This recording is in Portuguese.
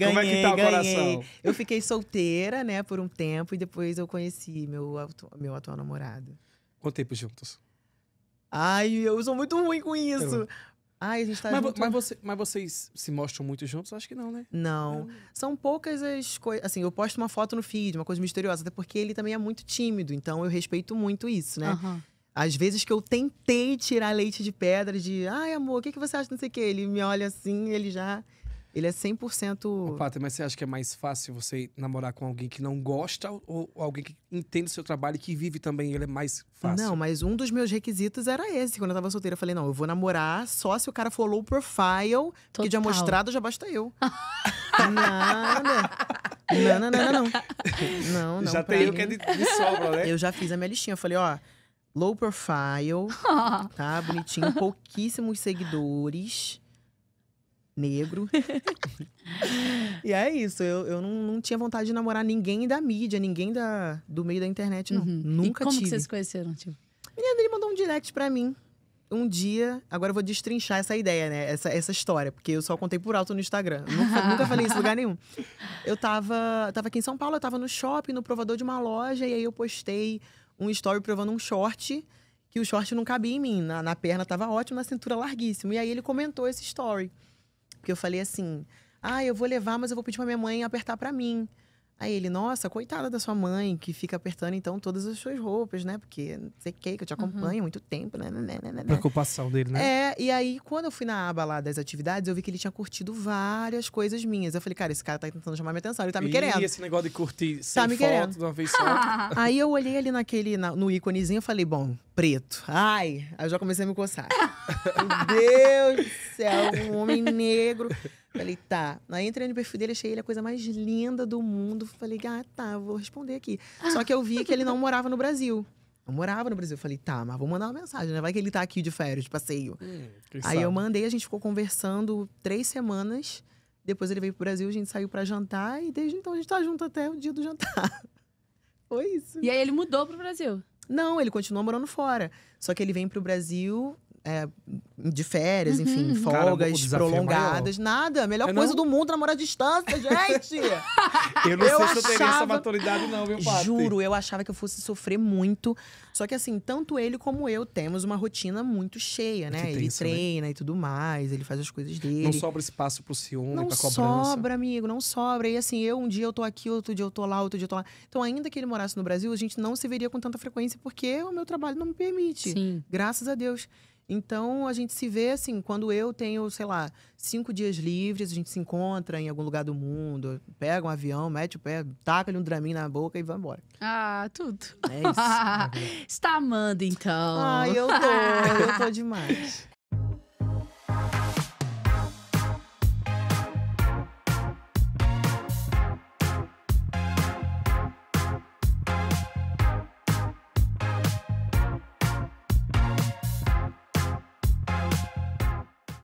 Ganhei, Como é que tá o coração? Eu fiquei solteira, né, por um tempo e depois eu conheci meu, meu atual namorado. Quanto tempo juntos? Ai, eu sou muito ruim com isso. Eu... Ai, a gente tá mas, junto... mas, você, mas vocês se mostram muito juntos? Acho que não, né? Não. É. São poucas as coisas. Assim, eu posto uma foto no feed, uma coisa misteriosa, até porque ele também é muito tímido, então eu respeito muito isso, né? Uhum. Às vezes que eu tentei tirar leite de pedra, de ai, amor, o que, que você acha? Não sei o quê. Ele me olha assim, ele já ele é 100%. Ô, Paty, mas você acha que é mais fácil você namorar com alguém que não gosta ou alguém que entende o seu trabalho e que vive também? Ele é mais fácil? Não, mas um dos meus requisitos era esse. Quando eu tava solteira, eu falei: não, eu vou namorar só se o cara for low profile, Total. que de amostrado já basta eu. Nada. Não, não, não, não, não. Não, não. Já tem eu que é de, de sobra, né? Eu já fiz a minha listinha. Eu falei: ó low profile, tá? Bonitinho, pouquíssimos seguidores negro. e é isso. Eu, eu não, não, tinha vontade de namorar ninguém da mídia, ninguém da, do meio da internet, não. Uhum. Nunca tinha. como tive. que vocês conheceram, tipo? Menino, ele mandou um direct pra mim. Um dia, agora eu vou destrinchar essa ideia, né? Essa, essa história, porque eu só contei por alto no Instagram. Nunca, nunca falei isso em lugar nenhum. Eu tava, tava aqui em São Paulo, eu tava no shopping, no provador de uma loja, e aí eu postei um story provando um short que o short não cabia em mim. Na, na perna tava ótimo, na cintura larguíssimo. E aí ele comentou esse story. Porque eu falei assim: ah, eu vou levar, mas eu vou pedir pra minha mãe apertar para mim. Aí ele, nossa, coitada da sua mãe, que fica apertando então todas as suas roupas, né? Porque não sei o que, que eu te acompanho uhum. há muito tempo, né, né, né, né? Preocupação dele, né? É, e aí quando eu fui na aba lá das atividades, eu vi que ele tinha curtido várias coisas minhas. Eu falei, cara, esse cara tá tentando chamar minha atenção, ele tá me e querendo. E esse negócio de curtir tá sem tá me foto querendo. de uma vez só. aí eu olhei ali naquele, na, no íconezinho e falei, bom, preto. Ai, aí eu já comecei a me coçar. Meu Deus do céu, um homem negro. Falei, tá. Aí entrei no perfil dele, achei ele a coisa mais linda do mundo. Falei, ah, tá, vou responder aqui. Só que eu vi que ele não morava no Brasil. Não morava no Brasil. Falei, tá, mas vou mandar uma mensagem, né? Vai que ele tá aqui de férias, de passeio. Hum, aí sabe. eu mandei, a gente ficou conversando três semanas. Depois ele veio pro Brasil, a gente saiu para jantar. E desde então a gente tá junto até o dia do jantar. Foi isso. E aí ele mudou pro Brasil? Não, ele continua morando fora. Só que ele vem para o Brasil é, de férias, uhum. enfim, folgas Cara, é prolongadas, nada. Melhor coisa não... do mundo é namorar à distância, gente! eu não eu sei achava... se eu teria essa maturidade, não, meu pai. Juro, eu achava que eu fosse sofrer muito. Só que assim, tanto ele como eu temos uma rotina muito cheia, é né? Tenso, ele né? treina né? e tudo mais, ele faz as coisas dele. Não sobra espaço pro ciúme, não pra cobrança. Não sobra, amigo, não sobra. E assim, eu um dia eu tô aqui, outro dia eu tô lá, outro dia eu tô lá. Então, ainda que ele morasse no Brasil, a gente não se veria com tanta frequência, porque o meu trabalho não me permite. Sim. Graças a Deus. Então a gente se vê assim, quando eu tenho, sei lá, cinco dias livres, a gente se encontra em algum lugar do mundo, pega um avião, mete o pé, taca-lhe um dramin na boca e vai embora. Ah, tudo. É isso. Está amando então. Ah, eu tô, eu tô demais.